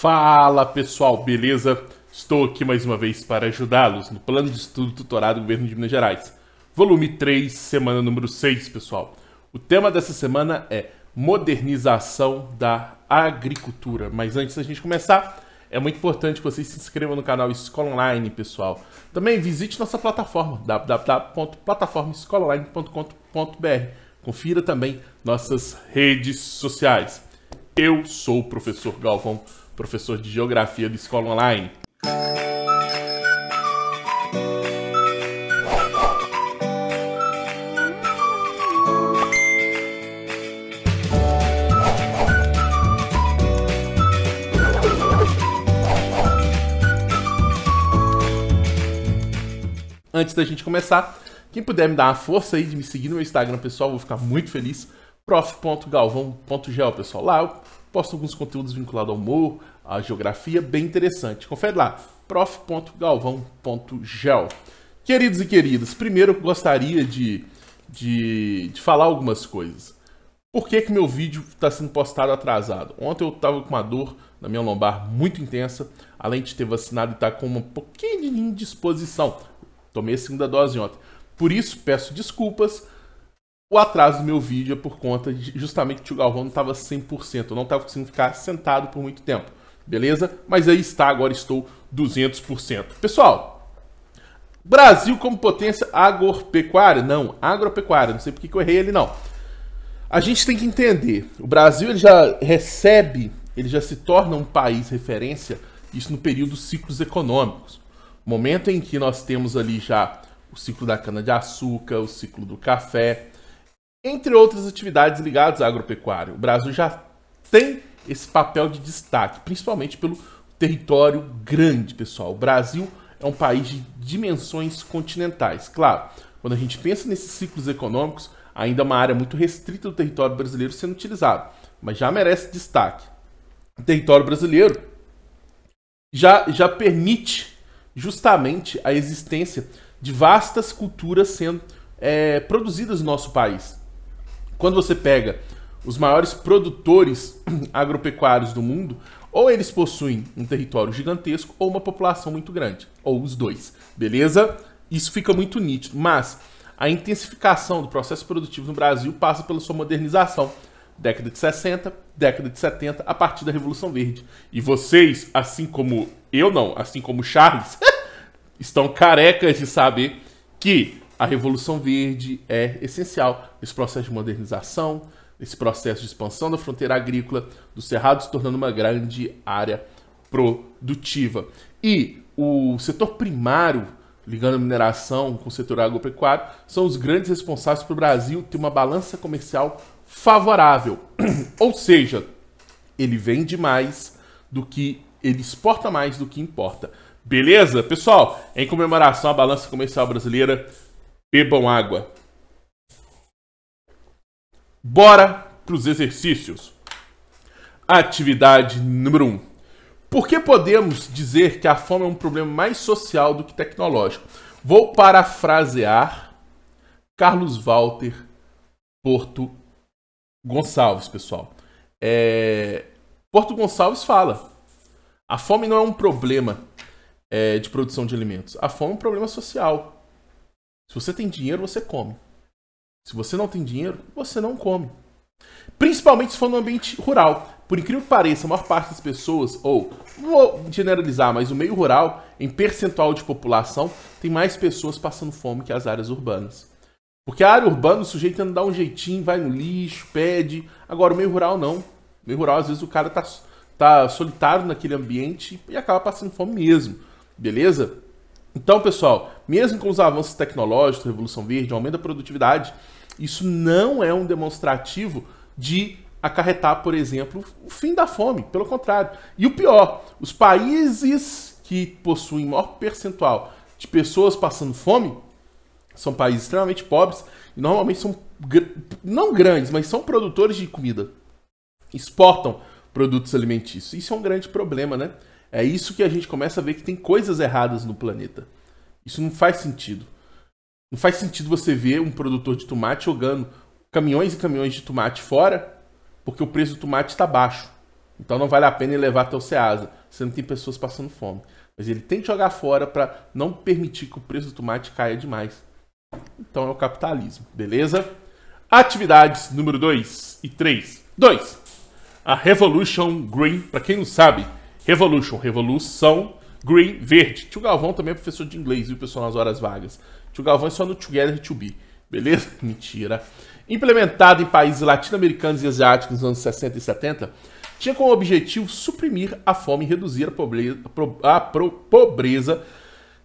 Fala pessoal, beleza? Estou aqui mais uma vez para ajudá-los no plano de estudo tutorado do Governo de Minas Gerais, volume 3, semana número 6, pessoal. O tema dessa semana é modernização da agricultura. Mas antes da gente começar, é muito importante que vocês se inscrevam no canal Escola Online, pessoal. Também visite nossa plataforma www.plataformaescolaonline.com.br. Confira também nossas redes sociais. Eu sou o professor Galvão professor de Geografia da Escola Online. Antes da gente começar, quem puder me dar uma força aí de me seguir no meu Instagram pessoal, vou ficar muito feliz. prof.galvão.gel, pessoal. Lá eu Posto alguns conteúdos vinculados ao humor, à geografia, bem interessante. Confere lá, prof.galvão.gel. Queridos e queridas, primeiro eu gostaria de, de, de falar algumas coisas. Por que, que meu vídeo está sendo postado atrasado? Ontem eu estava com uma dor na minha lombar muito intensa, além de ter vacinado e estar tá com uma pequenininha de indisposição. Tomei a segunda dose ontem. Por isso, peço desculpas o atraso do meu vídeo é por conta de justamente que o Galvão não estava 100%, eu não estava conseguindo ficar sentado por muito tempo, beleza? Mas aí está, agora estou 200%. Pessoal, Brasil como potência agropecuária? Não, agropecuária, não sei porque que eu errei ali não. A gente tem que entender, o Brasil ele já recebe, ele já se torna um país referência, isso no período dos ciclos econômicos. Momento em que nós temos ali já o ciclo da cana-de-açúcar, o ciclo do café, entre outras atividades ligadas à agropecuária. O Brasil já tem esse papel de destaque, principalmente pelo território grande, pessoal. O Brasil é um país de dimensões continentais. Claro, quando a gente pensa nesses ciclos econômicos, ainda é uma área muito restrita do território brasileiro sendo utilizado, mas já merece destaque. O território brasileiro já, já permite justamente a existência de vastas culturas sendo é, produzidas no nosso país. Quando você pega os maiores produtores agropecuários do mundo, ou eles possuem um território gigantesco ou uma população muito grande, ou os dois, beleza? Isso fica muito nítido, mas a intensificação do processo produtivo no Brasil passa pela sua modernização, década de 60, década de 70, a partir da Revolução Verde. E vocês, assim como eu não, assim como Charles, estão carecas de saber que a Revolução Verde é essencial nesse processo de modernização, nesse processo de expansão da fronteira agrícola, do Cerrado se tornando uma grande área produtiva. E o setor primário, ligando a mineração com o setor agropecuário, são os grandes responsáveis para o Brasil ter uma balança comercial favorável. Ou seja, ele vende mais do que ele exporta mais do que importa. Beleza? Pessoal, em comemoração à balança comercial brasileira, Bebam água. Bora para os exercícios. Atividade número 1. Um. Por que podemos dizer que a fome é um problema mais social do que tecnológico? Vou parafrasear Carlos Walter Porto Gonçalves, pessoal. É... Porto Gonçalves fala: a fome não é um problema é, de produção de alimentos, a fome é um problema social. Se você tem dinheiro, você come. Se você não tem dinheiro, você não come. Principalmente se for no ambiente rural. Por incrível que pareça, a maior parte das pessoas, ou vou generalizar, mas o meio rural, em percentual de população, tem mais pessoas passando fome que as áreas urbanas. Porque a área urbana, o sujeito ainda dá um jeitinho, vai no lixo, pede. Agora, o meio rural não. O meio rural, às vezes, o cara tá, tá solitário naquele ambiente e acaba passando fome mesmo. Beleza? Então, pessoal, mesmo com os avanços tecnológicos, Revolução Verde, aumento da produtividade, isso não é um demonstrativo de acarretar, por exemplo, o fim da fome, pelo contrário. E o pior, os países que possuem maior percentual de pessoas passando fome são países extremamente pobres e normalmente são não grandes, mas são produtores de comida. Exportam produtos alimentícios. Isso é um grande problema, né? É isso que a gente começa a ver que tem coisas erradas no planeta. Isso não faz sentido. Não faz sentido você ver um produtor de tomate jogando caminhões e caminhões de tomate fora, porque o preço do tomate está baixo. Então não vale a pena ele levar até o Ceasa, sendo que tem pessoas passando fome. Mas ele tem que jogar fora para não permitir que o preço do tomate caia demais. Então é o capitalismo, beleza? Atividades número 2 e 3. 2. A Revolution Green, para quem não sabe, Revolution, revolução, green, verde. Tio Galvão também é professor de inglês, viu, pessoal, nas horas vagas. Tio Galvão é só no Together to Be, beleza? Mentira. Implementado em países latino-americanos e asiáticos nos anos 60 e 70, tinha como objetivo suprimir a fome e reduzir a pobreza, a pobreza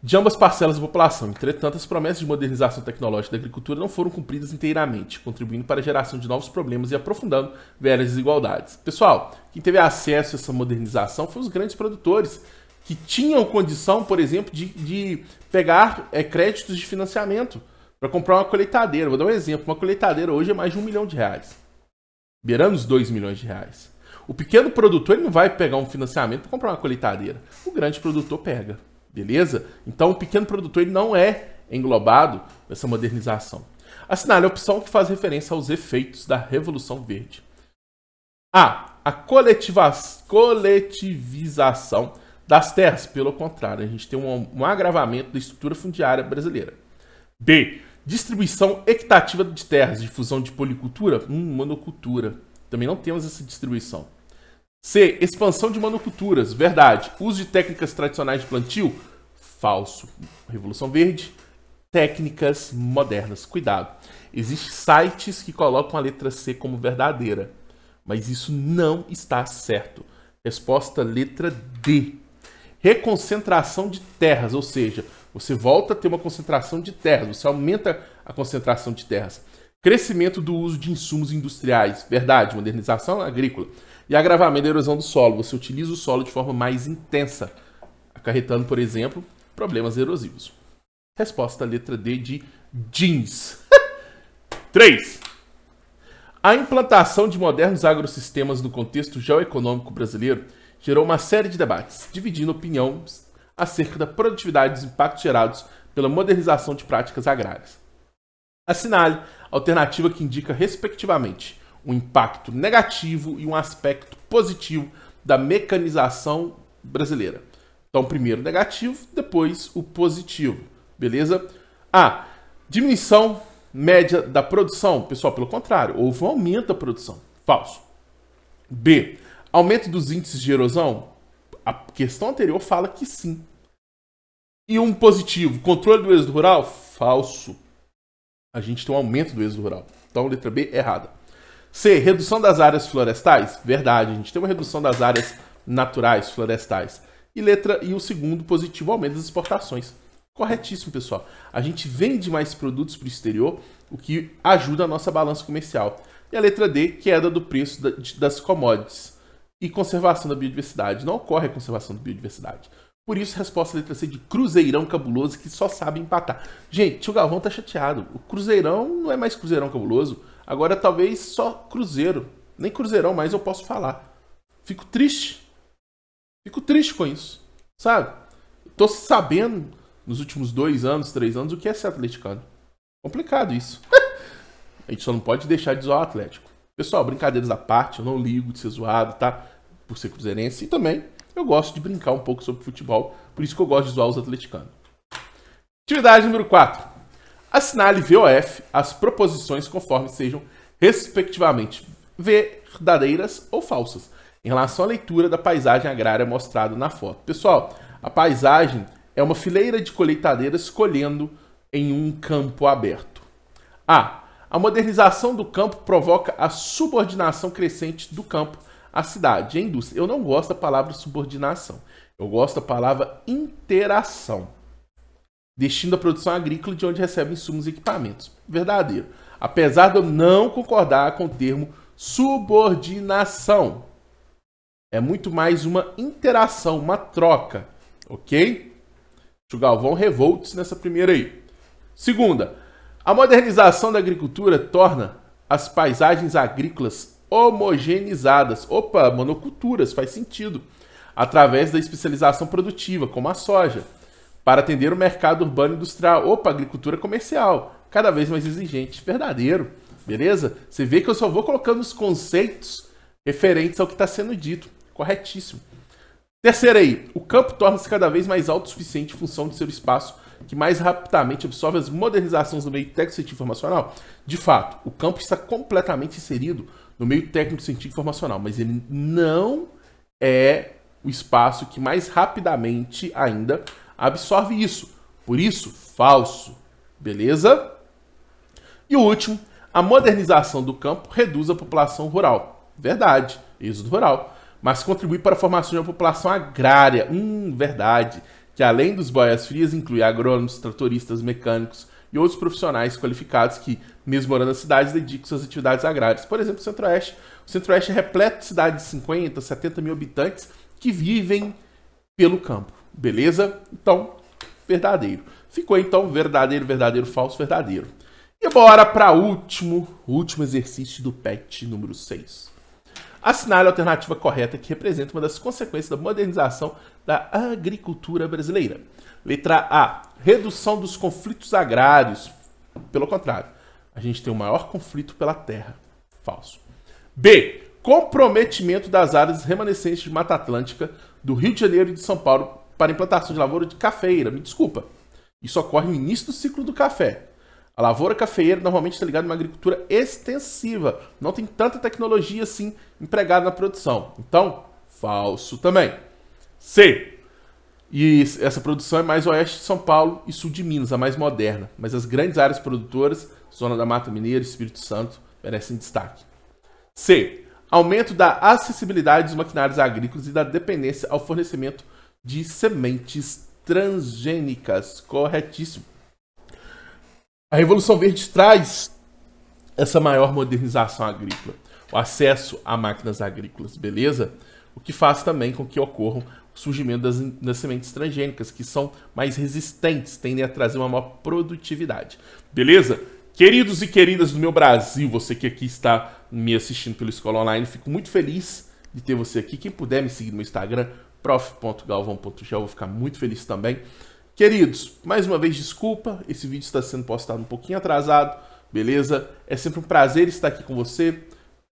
de ambas parcelas da população. Entretanto, as promessas de modernização tecnológica da agricultura não foram cumpridas inteiramente, contribuindo para a geração de novos problemas e aprofundando velhas desigualdades. Pessoal, quem teve acesso a essa modernização foram os grandes produtores, que tinham condição, por exemplo, de, de pegar é, créditos de financiamento para comprar uma colheitadeira. Vou dar um exemplo: uma colheitadeira hoje é mais de um milhão de reais, beirando os dois milhões de reais. O pequeno produtor ele não vai pegar um financiamento para comprar uma colheitadeira, o grande produtor pega. Beleza? Então o pequeno produtor ele não é englobado nessa modernização. Assinale a opção que faz referência aos efeitos da Revolução Verde. A. A coletiva coletivização das terras. Pelo contrário, a gente tem um, um agravamento da estrutura fundiária brasileira. B. Distribuição equitativa de terras, difusão de policultura, hum, monocultura. Também não temos essa distribuição. C. Expansão de monoculturas. Verdade. Uso de técnicas tradicionais de plantio. Falso. Revolução Verde. Técnicas modernas. Cuidado. Existem sites que colocam a letra C como verdadeira, mas isso não está certo. Resposta letra D. Reconcentração de terras, ou seja, você volta a ter uma concentração de terras, você aumenta a concentração de terras. Crescimento do uso de insumos industriais, verdade, modernização agrícola. E agravamento da erosão do solo. Você utiliza o solo de forma mais intensa, acarretando, por exemplo, problemas erosivos. Resposta letra D de jeans. 3. A implantação de modernos agrosistemas no contexto geoeconômico brasileiro gerou uma série de debates, dividindo opiniões acerca da produtividade e dos impactos gerados pela modernização de práticas agrárias. Assinale alternativa que indica, respectivamente, um impacto negativo e um aspecto positivo da mecanização brasileira. Então, primeiro o negativo, depois o positivo, beleza? A ah, diminuição média da produção. Pessoal, pelo contrário, houve um aumento da produção. Falso. B. Aumento dos índices de erosão? A questão anterior fala que sim. E um positivo, controle do êxodo rural? Falso a gente tem um aumento do êxodo rural. Então, letra B, errada. C, redução das áreas florestais. Verdade, a gente tem uma redução das áreas naturais, florestais. E letra e o segundo, positivo, aumento das exportações. Corretíssimo, pessoal. A gente vende mais produtos para o exterior, o que ajuda a nossa balança comercial. E a letra D, queda do preço das commodities e conservação da biodiversidade. Não ocorre a conservação da biodiversidade. Por isso, resposta letra C de Cruzeirão Cabuloso, que só sabe empatar. Gente, o Galvão tá chateado. O Cruzeirão não é mais Cruzeirão Cabuloso. Agora talvez só Cruzeiro. Nem Cruzeirão mais eu posso falar. Fico triste. Fico triste com isso. Sabe? Tô sabendo nos últimos dois anos, três anos, o que é ser atleticano. Complicado isso. A gente só não pode deixar de zoar o Atlético. Pessoal, brincadeiras à parte, eu não ligo de ser zoado, tá? Por ser cruzeirense e também eu gosto de brincar um pouco sobre futebol, por isso que eu gosto de zoar os atleticanos. Atividade número 4. Assinale VOF as proposições conforme sejam, respectivamente, verdadeiras ou falsas, em relação à leitura da paisagem agrária mostrada na foto. Pessoal, a paisagem é uma fileira de colheitadeiras colhendo em um campo aberto. A. A modernização do campo provoca a subordinação crescente do campo a cidade, a indústria. Eu não gosto da palavra subordinação. Eu gosto da palavra interação. Destino da produção agrícola de onde recebe insumos e equipamentos. Verdadeiro. Apesar de eu não concordar com o termo subordinação. É muito mais uma interação, uma troca, ok? Tio Galvão revoltos nessa primeira aí. Segunda, a modernização da agricultura torna as paisagens agrícolas homogeneizadas. Opa, monoculturas, faz sentido. Através da especialização produtiva, como a soja, para atender o mercado urbano industrial. Opa, agricultura comercial, cada vez mais exigente. Verdadeiro, beleza? Você vê que eu só vou colocando os conceitos referentes ao que está sendo dito. Corretíssimo. Terceira aí, o campo torna-se cada vez mais autossuficiente em função de seu espaço que mais rapidamente absorve as modernizações do meio técnico científico informacional. De fato, o campo está completamente inserido no meio técnico científico informacional, mas ele não é o espaço que mais rapidamente ainda absorve isso. Por isso, falso. Beleza? E o último, a modernização do campo reduz a população rural. Verdade, êxodo rural. Mas contribui para a formação de uma população agrária. Hum, verdade. Que além dos boias frias inclui agrônomos, tratoristas, mecânicos, e outros profissionais qualificados que, mesmo morando na cidade, dedicam suas atividades agrárias. Por exemplo, o Centro-Oeste. O Centro-Oeste é repleto de cidades de 50, 70 mil habitantes que vivem pelo campo. Beleza? Então, verdadeiro. Ficou então verdadeiro, verdadeiro, falso, verdadeiro. E bora para último, último exercício do PET número 6 assinale a alternativa correta que representa uma das consequências da modernização da agricultura brasileira. Letra A. Redução dos conflitos agrários. Pelo contrário, a gente tem o maior conflito pela terra. Falso. B. Comprometimento das áreas remanescentes de Mata Atlântica do Rio de Janeiro e de São Paulo para implantação de lavoura de cafeira. Me desculpa. Isso ocorre no início do ciclo do café. A lavoura cafeeira normalmente está ligada a uma agricultura extensiva, não tem tanta tecnologia assim empregada na produção. Então, falso também. C. E essa produção é mais oeste de São Paulo e sul de Minas, a mais moderna, mas as grandes áreas produtoras, Zona da Mata Mineira e Espírito Santo, merecem destaque. C. Aumento da acessibilidade dos maquinários agrícolas e da dependência ao fornecimento de sementes transgênicas. Corretíssimo. A Revolução Verde traz essa maior modernização agrícola, o acesso a máquinas agrícolas, beleza? O que faz também com que ocorra o surgimento das, das sementes transgênicas, que são mais resistentes, tendem a trazer uma maior produtividade, beleza? Queridos e queridas do meu Brasil, você que aqui está me assistindo pelo Escola Online, fico muito feliz de ter você aqui. Quem puder me seguir no Instagram, prof.galvão.gel, vou ficar muito feliz também. Queridos, mais uma vez desculpa, esse vídeo está sendo postado um pouquinho atrasado, beleza? É sempre um prazer estar aqui com você.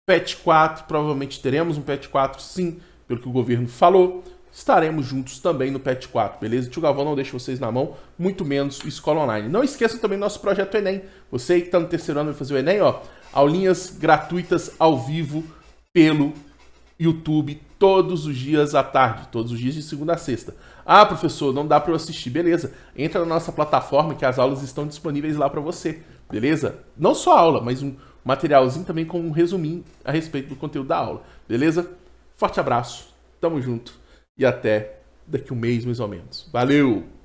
PET 4, provavelmente teremos um PET 4 sim, pelo que o governo falou. Estaremos juntos também no PET 4, beleza? Tio Galvão não deixa vocês na mão, muito menos o Escola Online. Não esqueçam também do nosso projeto Enem. Você que está no terceiro ano vai fazer o Enem, ó. Aulinhas gratuitas ao vivo pelo YouTube todos os dias à tarde, todos os dias de segunda a sexta. Ah, professor, não dá para eu assistir. Beleza, entra na nossa plataforma que as aulas estão disponíveis lá para você, beleza? Não só a aula, mas um materialzinho também com um resuminho a respeito do conteúdo da aula, beleza? Forte abraço, tamo junto e até daqui um mês mais ou menos. Valeu!